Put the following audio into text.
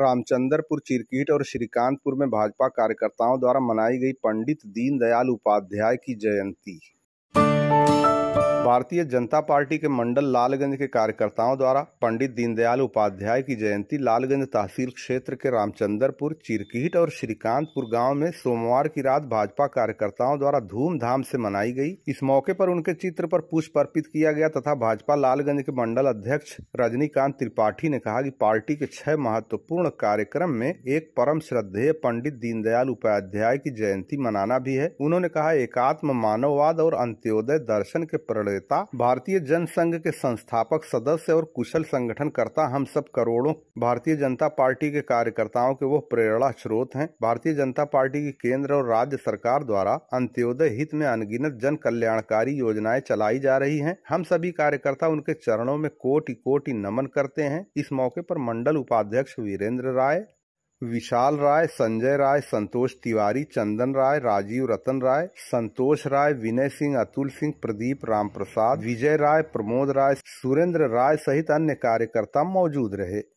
रामचंद्रपुर चिरकीट और श्रीकांतपुर में भाजपा कार्यकर्ताओं द्वारा मनाई गई पंडित दीनदयाल उपाध्याय की जयंती भारतीय जनता पार्टी के मंडल लालगंज के कार्यकर्ताओं द्वारा पंडित दीनदयाल उपाध्याय की जयंती लालगंज तहसील क्षेत्र के रामचंद्रपुर चिरकीट और श्रीकांतपुर गांव में सोमवार की रात भाजपा कार्यकर्ताओं द्वारा धूमधाम से मनाई गई इस मौके पर उनके चित्र पर पुष्प अर्पित किया गया तथा भाजपा लालगंज के मंडल अध्यक्ष रजनीकांत त्रिपाठी ने कहा की पार्टी के छह महत्वपूर्ण कार्यक्रम में एक परम श्रद्धेय पंडित दीनदयाल उपाध्याय की जयंती मनाना भी है उन्होंने कहा एकात्म मानववाद और अंत्योदय दर्शन के प्रणेता भारतीय जनसंघ के संस्थापक सदस्य और कुशल संगठनकर्ता हम सब करोड़ों भारतीय जनता पार्टी के कार्यकर्ताओं के वो प्रेरणा स्रोत हैं भारतीय जनता पार्टी की केंद्र और राज्य सरकार द्वारा अंत्योदय हित में अनगिनत जन कल्याणकारी योजनाएं चलाई जा रही हैं हम सभी कार्यकर्ता उनके चरणों में कोटि कोटि नमन करते हैं इस मौके पर मंडल उपाध्यक्ष वीरेंद्र राय विशाल राय संजय राय संतोष तिवारी चंदन राय राजीव रतन राय संतोष राय विनय सिंह अतुल सिंह प्रदीप राम प्रसाद विजय राय प्रमोद राय सुरेंद्र राय सहित अन्य कार्यकर्ता मौजूद रहे